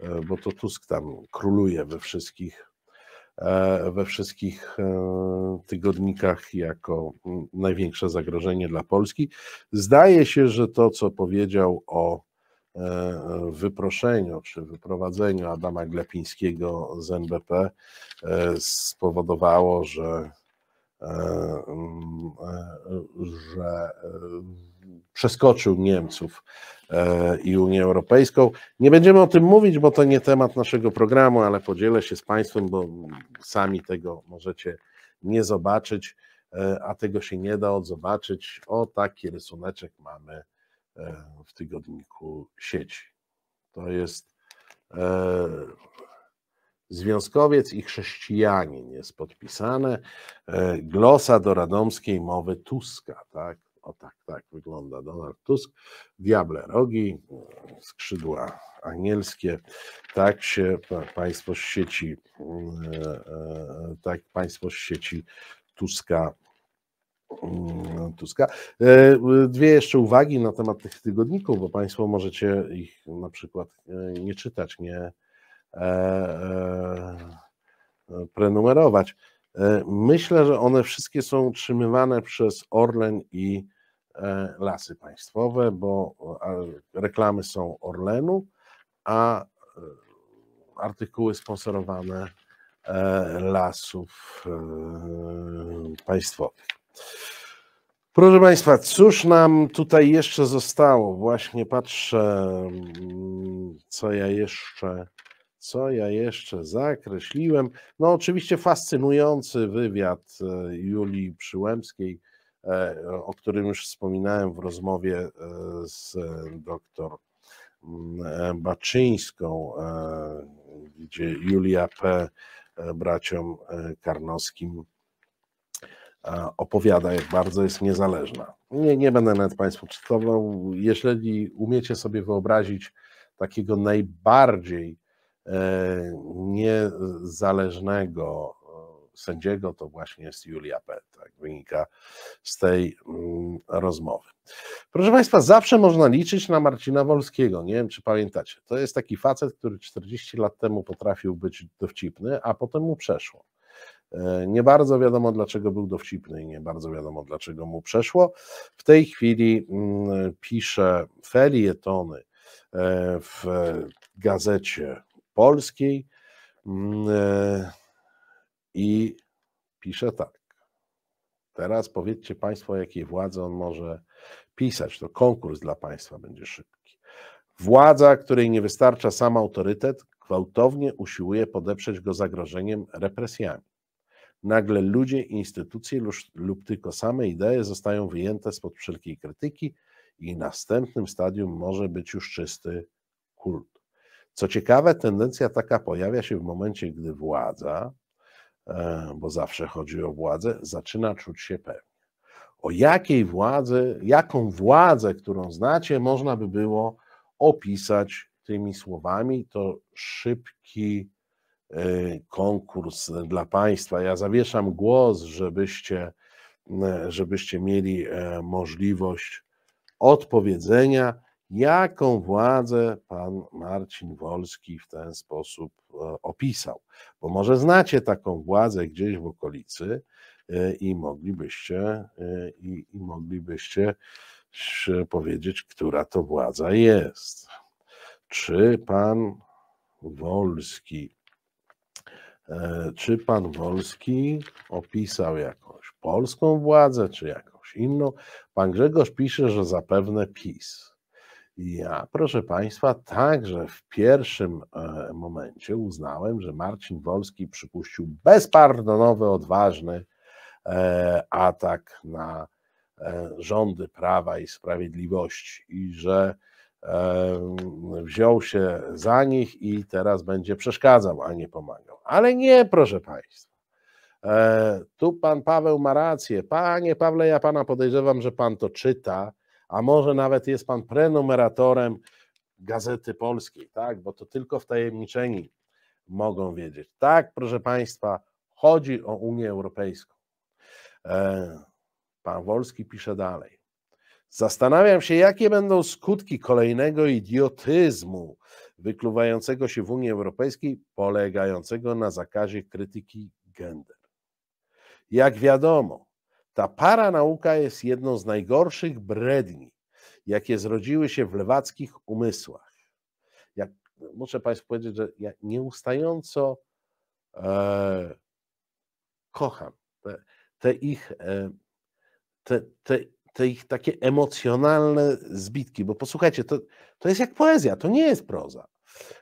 e, bo to Tusk tam króluje we wszystkich e, we wszystkich tygodnikach jako największe zagrożenie dla Polski. Zdaje się, że to, co powiedział o wyproszeniu czy wyprowadzeniu Adama Glepińskiego z NBP spowodowało, że E, e, że e, przeskoczył Niemców i Unię Europejską. Nie będziemy o tym mówić, bo to nie temat naszego programu, ale podzielę się z Państwem, bo sami tego możecie nie zobaczyć, a tego się nie da odzobaczyć. O taki rysuneczek mamy w tygodniku sieci. To jest Związkowiec i chrześcijanin jest podpisane. E, glosa do radomskiej mowy Tuska, tak? O tak, tak wygląda Donald Tusk. Diable rogi, skrzydła anielskie. Tak się państwo z sieci, e, e, tak państwo z sieci Tuska mm, Tuska. Dwie jeszcze uwagi na temat tych tygodników, bo Państwo możecie ich na przykład nie czytać, nie, E, e, prenumerować. E, myślę, że one wszystkie są utrzymywane przez Orlen i Lasy Państwowe, bo reklamy są Orlenu, a artykuły sponsorowane Lasów Państwowych. Proszę Państwa, cóż nam tutaj jeszcze zostało? Właśnie patrzę, mm, co ja jeszcze co ja jeszcze zakreśliłem? No, oczywiście fascynujący wywiad e, Julii Przyłębskiej, e, o którym już wspominałem w rozmowie e, z doktor mm, Baczyńską, gdzie Julia P. braciom Karnowskim opowiada, jak bardzo jest niezależna. Nie, nie będę nawet Państwu czytował. Jeżeli umiecie sobie wyobrazić takiego najbardziej E, niezależnego e, sędziego, to właśnie jest Julia P. Tak wynika z tej mm, rozmowy. Proszę Państwa, zawsze można liczyć na Marcina Wolskiego. Nie wiem, czy pamiętacie. To jest taki facet, który 40 lat temu potrafił być dowcipny, a potem mu przeszło. E, nie bardzo wiadomo, dlaczego był dowcipny i nie bardzo wiadomo, dlaczego mu przeszło. W tej chwili mm, pisze felietony w gazecie Polskiej mm, e, i pisze tak. Teraz powiedzcie Państwo, o jakiej władzy on może pisać. To konkurs dla Państwa będzie szybki. Władza, której nie wystarcza sam autorytet, gwałtownie usiłuje podeprzeć go zagrożeniem represjami. Nagle ludzie, instytucje lub, lub tylko same idee zostają wyjęte spod wszelkiej krytyki i następnym stadium może być już czysty kult. Co ciekawe, tendencja taka pojawia się w momencie, gdy władza, e, bo zawsze chodzi o władzę, zaczyna czuć się pewnie. O jakiej władzy, jaką władzę, którą znacie, można by było opisać tymi słowami, to szybki e, konkurs dla Państwa. Ja zawieszam głos, żebyście, e, żebyście mieli możliwość odpowiedzenia jaką władzę pan Marcin Wolski w ten sposób e, opisał. Bo może znacie taką władzę gdzieś w okolicy e, i moglibyście, e, i, i moglibyście powiedzieć, która to władza jest. Czy pan Wolski, czy pan Wolski opisał jakąś polską władzę, czy jakąś inną? Pan Grzegorz pisze, że zapewne PiS. Ja, proszę Państwa, także w pierwszym e, momencie uznałem, że Marcin Wolski przypuścił bezpardonowy, odważny e, atak na e, rządy Prawa i Sprawiedliwości i że wziął się za nich i teraz będzie przeszkadzał, a nie pomagał. Ale nie, proszę Państwa. Tu pan Paweł ma rację. Panie Pawle, ja pana podejrzewam, że pan to czyta a może nawet jest pan prenumeratorem Gazety Polskiej, tak? Bo to tylko wtajemniczeni mogą wiedzieć. Tak, proszę państwa, chodzi o Unię Europejską. E, pan Wolski pisze dalej. Zastanawiam się, jakie będą skutki kolejnego idiotyzmu wykluwającego się w Unii Europejskiej, polegającego na zakazie krytyki gender. Jak wiadomo, ta para nauka jest jedną z najgorszych bredni, jakie zrodziły się w lewackich umysłach. Jak, muszę Państwu powiedzieć, że ja nieustająco e, kocham te, te ich, e, te, te, te ich takie emocjonalne zbitki, bo posłuchajcie, to, to jest jak poezja, to nie jest proza.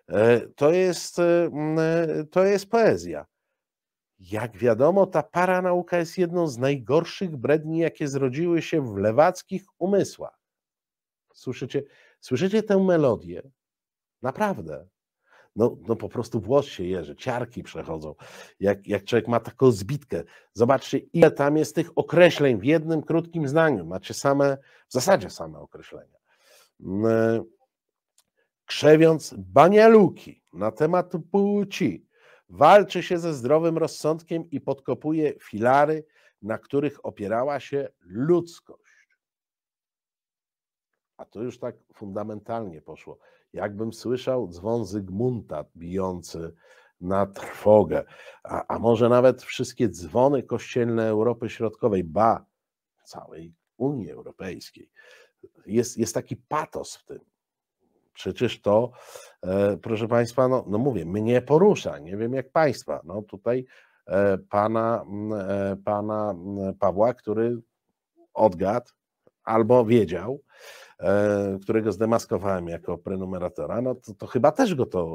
E, to jest, e, to jest poezja. Jak wiadomo, ta paranauka jest jedną z najgorszych bredni, jakie zrodziły się w lewackich umysłach. Słyszycie, słyszycie tę melodię? Naprawdę. No, no po prostu włos się jeży, ciarki przechodzą, jak, jak człowiek ma taką zbitkę. Zobaczcie, ile tam jest tych określeń w jednym krótkim zdaniu. Macie same, w zasadzie same określenia. Mm, e, krzewiąc banialuki na temat płci, Walczy się ze zdrowym rozsądkiem i podkopuje filary, na których opierała się ludzkość. A to już tak fundamentalnie poszło. Jakbym słyszał dzwon Zygmunta bijący na trwogę, a, a może nawet wszystkie dzwony kościelne Europy Środkowej, ba, całej Unii Europejskiej. Jest, jest taki patos w tym. Przecież to, e, proszę Państwa, no, no mówię, mnie porusza, nie wiem jak Państwa. No tutaj e, pana, e, pana Pawła, który odgadł albo wiedział, którego zdemaskowałem jako prenumeratora, no to, to chyba też go to,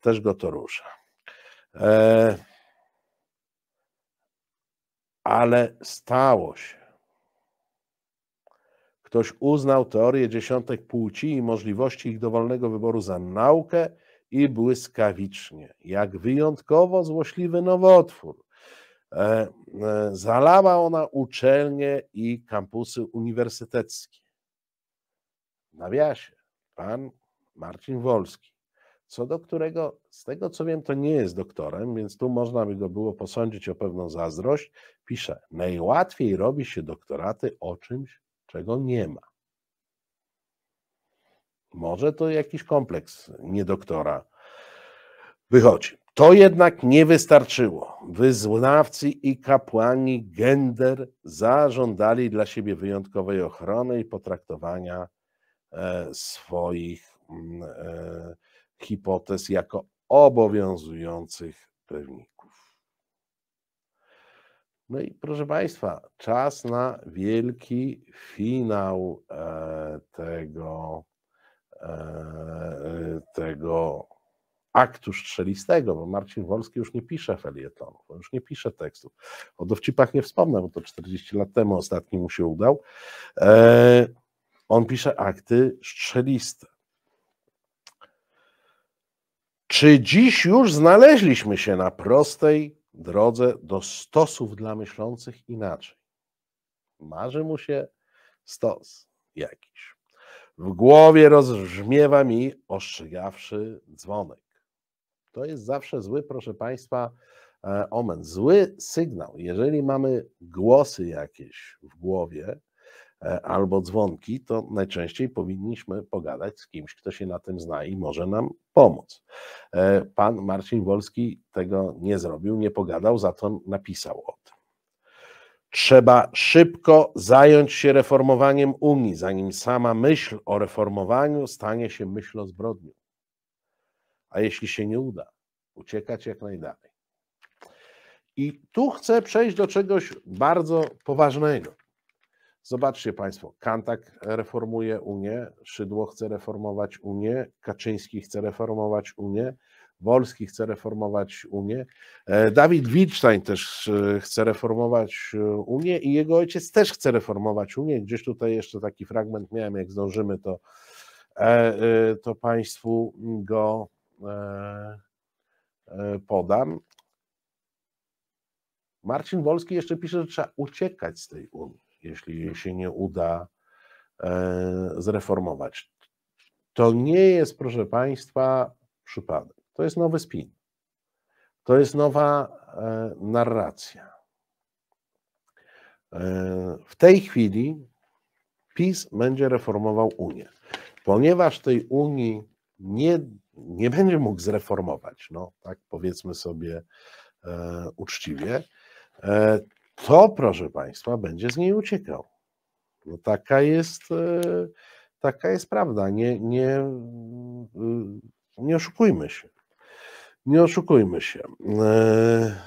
też go to rusza. Ale stało się. Ktoś uznał teorię dziesiątek płci i możliwości ich dowolnego wyboru za naukę i błyskawicznie, jak wyjątkowo złośliwy nowotwór. E, e, zalała ona uczelnie i kampusy uniwersyteckie. W nawiasie, pan Marcin Wolski, co do którego, z tego co wiem, to nie jest doktorem, więc tu można by go było posądzić o pewną zazdrość, pisze, najłatwiej robi się doktoraty o czymś, czego nie ma. Może to jakiś kompleks niedoktora wychodzi. To jednak nie wystarczyło. Wyznawcy i kapłani gender zażądali dla siebie wyjątkowej ochrony i potraktowania e, swoich mm, e, hipotez jako obowiązujących pewników. No i proszę Państwa, czas na wielki finał e, tego, e, tego aktu strzelistego, bo Marcin Wolski już nie pisze felietonów, już nie pisze tekstów. O dowcipach nie wspomnę, bo to 40 lat temu ostatni mu się udał. E, on pisze akty strzeliste. Czy dziś już znaleźliśmy się na prostej drodze do stosów dla myślących inaczej. Marzy mu się stos jakiś. W głowie rozbrzmiewa mi ostrzegawszy dzwonek. To jest zawsze zły, proszę Państwa, e, omen, zły sygnał. Jeżeli mamy głosy jakieś w głowie, E, albo dzwonki, to najczęściej powinniśmy pogadać z kimś, kto się na tym zna i może nam pomóc. E, pan Marcin Wolski tego nie zrobił, nie pogadał, za to napisał o tym. Trzeba szybko zająć się reformowaniem Unii, zanim sama myśl o reformowaniu stanie się myśl o zbrodniu. A jeśli się nie uda, uciekać jak najdalej. I tu chcę przejść do czegoś bardzo poważnego. Zobaczcie Państwo, Kantak reformuje Unię, Szydło chce reformować Unię, Kaczyński chce reformować Unię, Wolski chce reformować Unię, e, Dawid Wittstein też e, chce reformować e, Unię i jego ojciec też chce reformować Unię. Gdzieś tutaj jeszcze taki fragment miałem, jak zdążymy, to, to Państwu go podam. Marcin Wolski jeszcze pisze, że trzeba uciekać z tej Unii jeśli się nie uda e, zreformować. To nie jest, proszę Państwa, przypadek. To jest nowy spin. To jest nowa e, narracja. E, w tej chwili PiS będzie reformował Unię. Ponieważ tej Unii nie, nie będzie mógł zreformować, no tak powiedzmy sobie e, uczciwie, e, to proszę Państwa będzie z niej uciekał. No taka jest, e, taka jest prawda. Nie, nie, e, nie oszukujmy się. Nie oszukujmy się. E,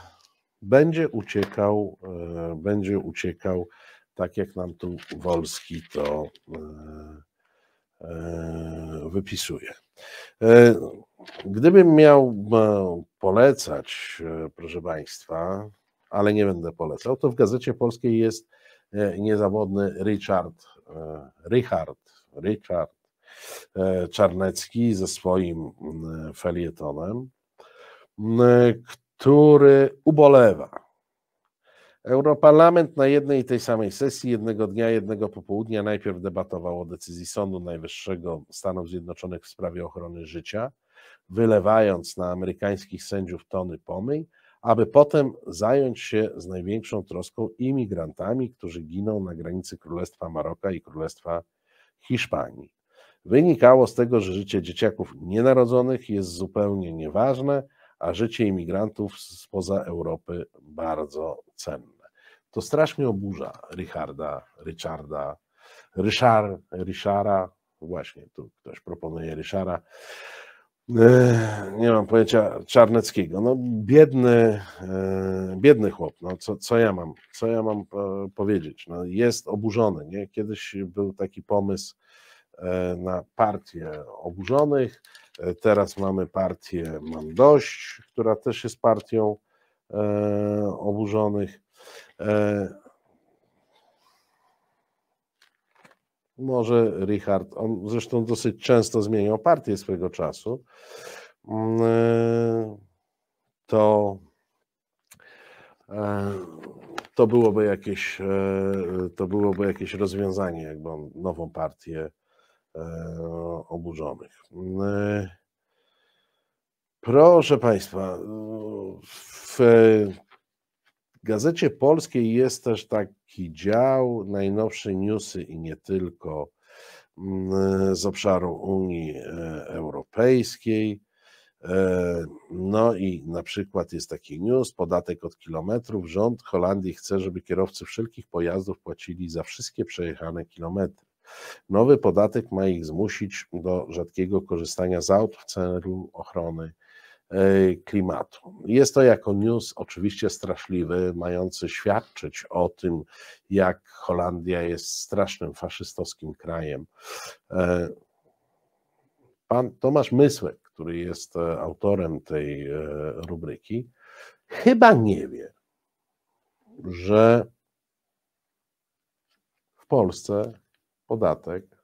będzie uciekał, będzie uciekał, tak jak nam tu Wolski to wypisuje. Gdybym miał polecać, proszę Państwa, ale nie będę polecał, to w Gazecie Polskiej jest e, niezawodny Richard, e, Richard, Richard e, Czarnecki ze swoim felietonem, który ubolewa. Europarlament na jednej i tej samej sesji, jednego dnia, jednego popołudnia, najpierw debatował o decyzji Sądu Najwyższego Stanów Zjednoczonych w sprawie ochrony życia, wylewając na amerykańskich sędziów tony pomyj, aby potem zająć się z największą troską imigrantami, którzy giną na granicy Królestwa Maroka i Królestwa Hiszpanii. Wynikało z tego, że życie dzieciaków nienarodzonych jest zupełnie nieważne, a życie imigrantów spoza Europy bardzo cenne. To strasznie oburza Richarda, Richarda, Ryszar, Ryszara, właśnie tu ktoś proponuje Ryszara, nie mam pojęcia Czarneckiego. No biedny, e, biedny chłop. No, co, co ja mam? Co ja mam e, powiedzieć? No, jest oburzony. Nie? Kiedyś był taki pomysł e, na partię oburzonych. Teraz mamy partię Mam Dość, która też jest partią oburzonych. może Richard, on zresztą dosyć często zmieniał partię swego czasu, mm, e, to, e, to, byłoby jakieś, e, to byłoby jakieś rozwiązanie, jakby on nową partię oburzonych. Mm, proszę Państwa, w Gazecie Polskiej jest też taki dział, najnowsze newsy i nie tylko mm, z obszaru Unii e, Europejskiej. E, no i na przykład jest taki news, podatek od kilometrów. Rząd Holandii chce, żeby kierowcy wszelkich pojazdów płacili za wszystkie przejechane kilometry. Nowy podatek ma ich zmusić do rzadkiego korzystania z aut w celu ochrony E, klimatu. Jest to jako news oczywiście straszliwy, mający świadczyć o tym, jak Holandia jest strasznym faszystowskim krajem. E, pan Tomasz Mysłek, który jest e, autorem tej rubryki, chyba nie wie, że w Polsce podatek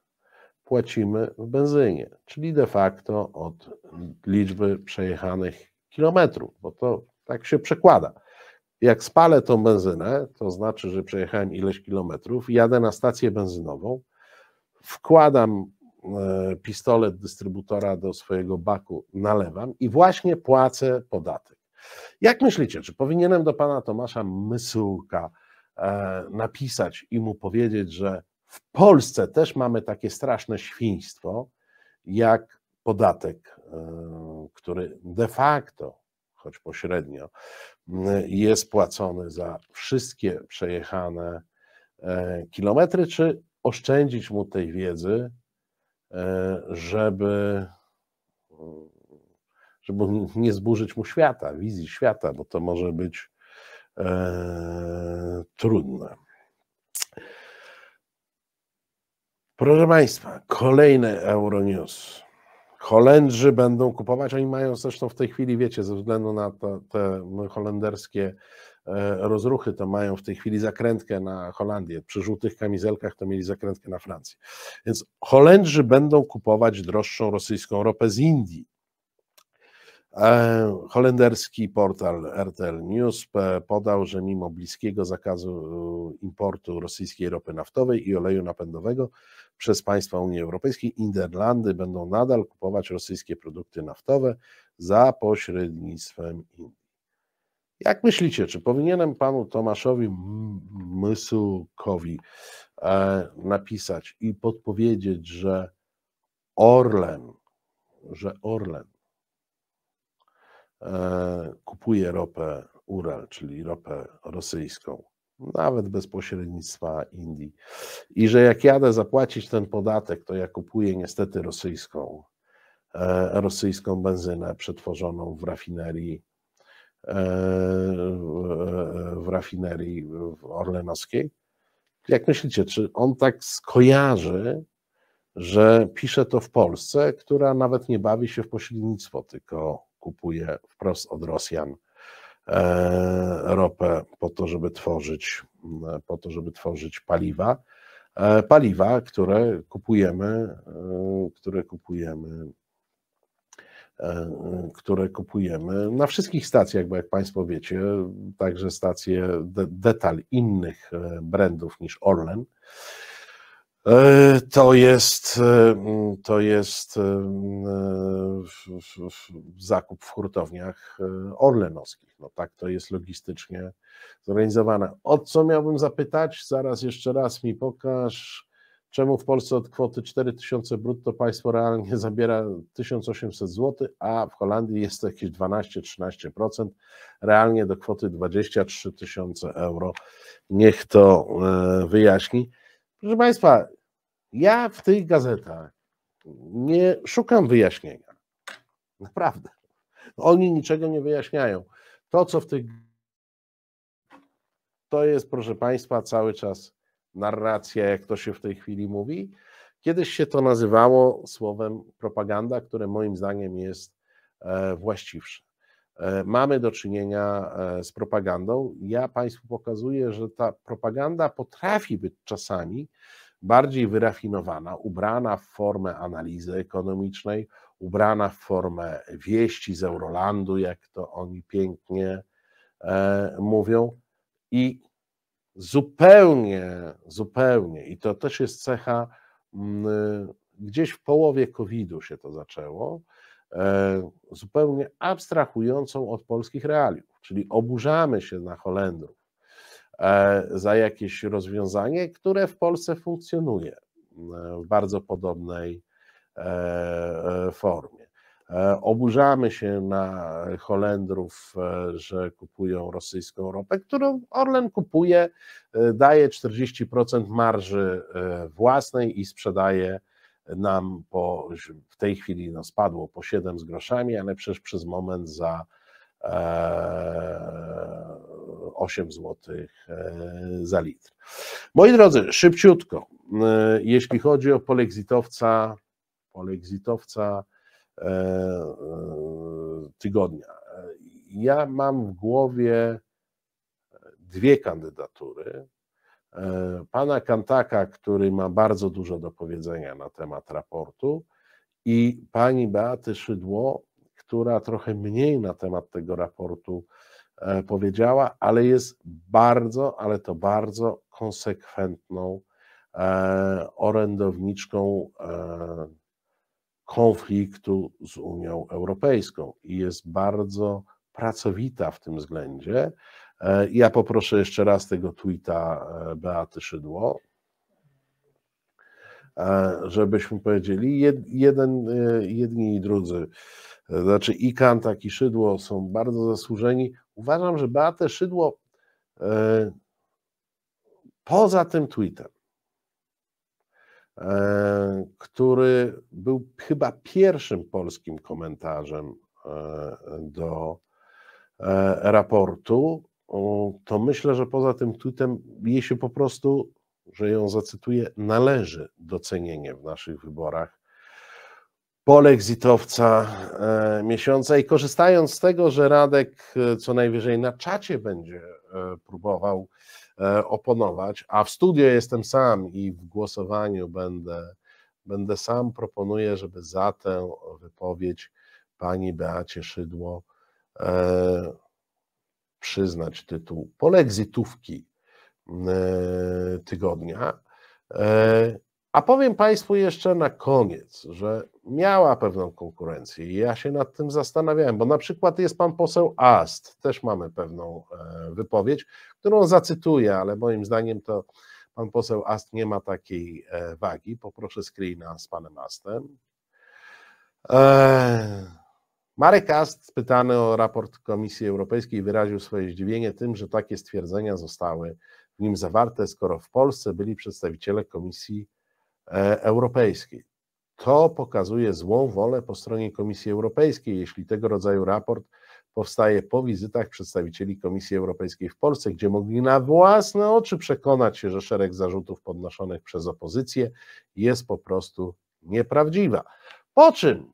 płacimy w benzynie, czyli de facto od liczby przejechanych kilometrów, bo to tak się przekłada. Jak spalę tą benzynę, to znaczy, że przejechałem ileś kilometrów, jadę na stację benzynową, wkładam e, pistolet dystrybutora do swojego baku, nalewam i właśnie płacę podatek. Jak myślicie, czy powinienem do pana Tomasza Mysułka e, napisać i mu powiedzieć, że w Polsce też mamy takie straszne świństwo, jak podatek, e, który de facto, choć pośrednio, e, jest płacony za wszystkie przejechane e, kilometry, czy oszczędzić mu tej wiedzy, żeby, żeby nie zburzyć mu świata, wizji świata, bo to może być trudne. Proszę Państwa, kolejne Euronews. Holendrzy będą kupować, oni mają zresztą w tej chwili, wiecie, ze względu na to, te holenderskie e, rozruchy, to mają w tej chwili zakrętkę na Holandię. Przy żółtych kamizelkach to mieli zakrętkę na Francję. Więc Holendrzy będą kupować droższą rosyjską ropę z Indii. E, holenderski portal RTL News podał, że mimo bliskiego zakazu e, importu rosyjskiej ropy naftowej i oleju napędowego, przez państwa Unii Europejskiej Niderlandy będą nadal kupować rosyjskie produkty naftowe za pośrednictwem Indii. Jak myślicie, czy powinienem panu Tomaszowi Mysukowi e, napisać i podpowiedzieć, że Orlen, że Orlen e, kupuje ropę Ural, czyli ropę rosyjską, nawet bez pośrednictwa Indii. I że jak jadę zapłacić ten podatek, to ja kupuję niestety rosyjską, e, rosyjską benzynę przetworzoną w rafinerii e, w, e, w rafinerii orlenowskiej. Jak myślicie, czy on tak skojarzy, że pisze to w Polsce, która nawet nie bawi się w pośrednictwo, tylko kupuje wprost od Rosjan E, ropę po to, żeby tworzyć, po to, żeby tworzyć paliwa. E, paliwa, które kupujemy, e, które kupujemy które kupujemy na wszystkich stacjach, bo jak Państwo wiecie, także stacje detal innych brandów niż Orlen, E, to jest, e, mm, to jest e, mm, zakup w hurtowniach orlenowskich. No tak to jest logistycznie zorganizowane. O co miałbym zapytać? Zaraz jeszcze raz mi pokaż. Czemu w Polsce od kwoty 4000 brutto państwo realnie zabiera 1800 zł, a w Holandii jest to jakieś 12-13%, realnie do kwoty 23 tysiące euro. Niech to wyjaśni. Proszę Państwa, ja w tych gazetach nie szukam wyjaśnienia. Naprawdę. Oni niczego nie wyjaśniają. To, co w tych. To jest, proszę Państwa, cały czas narracja, jak to się w tej chwili mówi. Kiedyś się to nazywało słowem propaganda, które moim zdaniem jest e, właściwsze. E, mamy do czynienia e, z propagandą. Ja Państwu pokazuję, że ta propaganda potrafi być czasami bardziej wyrafinowana, ubrana w formę analizy ekonomicznej, ubrana w formę wieści z Eurolandu, jak to oni pięknie e, mówią. I zupełnie, zupełnie, i to też jest cecha, m, mm, gdzieś w połowie COVID-u się to zaczęło, E, zupełnie abstrahującą od polskich realiów, czyli oburzamy się na Holendrów e, za jakieś rozwiązanie, które w Polsce funkcjonuje e, w bardzo podobnej formie. Oburzamy się na Holendrów, że kupują rosyjską ropę, którą Orlen kupuje, daje 40% marży własnej i sprzedaje nam po, w tej chwili no, spadło po 7 z groszami, ale przecież przez moment za 8 e, zł e, za litr. Moi drodzy, szybciutko, e, jeśli chodzi o polexitowca, polexitowca tygodnia. Ja mam w głowie dwie kandydatury. E, pana Kantaka, który ma bardzo dużo do powiedzenia na temat raportu, i pani Beaty Szydło, która trochę mniej na temat tego raportu e, powiedziała, ale jest bardzo, ale to bardzo konsekwentną e, orędowniczką konfliktu z Unią Europejską i jest bardzo pracowita w tym względzie. E, ja poproszę jeszcze raz tego tweeta e, Beaty Szydło, e, żebyśmy powiedzieli, jed, jeden, jedni i drudzy, znaczy i Kantak i Szydło są bardzo zasłużeni. Uważam, że Beatę Szydło poza tym tweetem, który był chyba pierwszym polskim komentarzem do raportu, to myślę, że poza tym tweetem jej się po prostu, że ją zacytuję, należy docenienie w naszych wyborach polexitowca e, miesiąca i korzystając z tego, że Radek e, co najwyżej na czacie będzie e, próbował oponować, a w studio jestem sam i w głosowaniu będę, będę sam, proponuję, żeby za tę wypowiedź pani Beacie Szydło przyznać tytuł polexitówki e, tygodnia. E, a powiem Państwu jeszcze na koniec, że miała pewną konkurencję i ja się nad tym zastanawiałem, bo na przykład jest pan poseł Ast, też mamy pewną e, wypowiedź, którą zacytuję, ale moim zdaniem to pan poseł Ast nie ma takiej wagi. Poproszę screena z panem Astem. Eee... Marek Ast, pytany o raport Komisji Europejskiej, wyraził swoje zdziwienie tym, że takie stwierdzenia zostały w nim zawarte, skoro w Polsce byli przedstawiciele Komisji e, Europejskiej. To pokazuje złą wolę po stronie Komisji Europejskiej, jeśli tego rodzaju raport powstaje po wizytach przedstawicieli Komisji Europejskiej w Polsce, gdzie mogli na własne oczy przekonać się, że szereg zarzutów podnoszonych przez opozycję jest po prostu nieprawdziwa. Po czym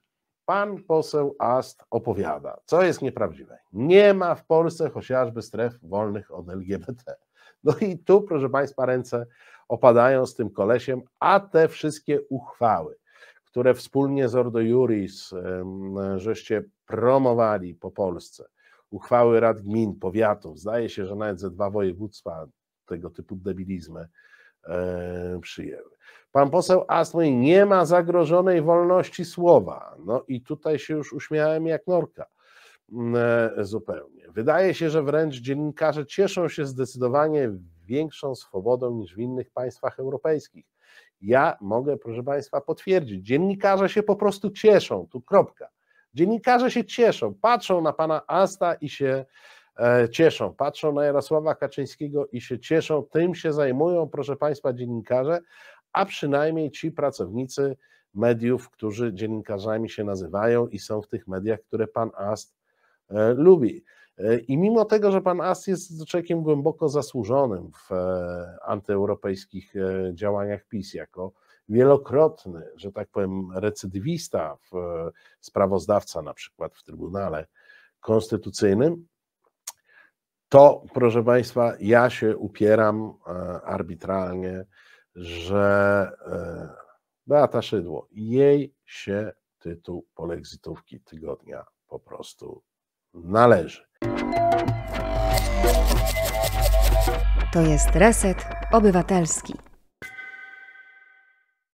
Pan poseł Ast opowiada, co jest nieprawdziwe. Nie ma w Polsce chociażby stref wolnych od LGBT. No i tu, proszę Państwa, ręce opadają z tym kolesiem, a te wszystkie uchwały, które wspólnie z Ordo Juris żeście promowali po Polsce, uchwały rad gmin, powiatów, zdaje się, że nawet ze dwa województwa tego typu debilizmy przyjęły. Pan poseł Asmój nie ma zagrożonej wolności słowa. No i tutaj się już uśmiałem jak norka mm, e, zupełnie. Wydaje się, że wręcz dziennikarze cieszą się zdecydowanie większą swobodą niż w innych państwach europejskich. Ja mogę, proszę Państwa, potwierdzić. Dziennikarze się po prostu cieszą, tu kropka. Dziennikarze się cieszą, patrzą na pana Asta i się e, cieszą, patrzą na Jarosława Kaczyńskiego i się cieszą, tym się zajmują, proszę Państwa, dziennikarze, a przynajmniej ci pracownicy mediów, którzy dziennikarzami się nazywają i są w tych mediach, które pan Ast e, lubi. E, I mimo tego, że pan Ast jest człowiekiem głęboko zasłużonym w e, antyeuropejskich działaniach PiS, jako wielokrotny, że tak powiem, recydywista, sprawozdawca na przykład w Trybunale Konstytucyjnym, to proszę Państwa, ja się upieram arbitralnie że e, Beata Szydło, jej się tytuł polexitówki tygodnia po prostu należy. To jest Reset Obywatelski.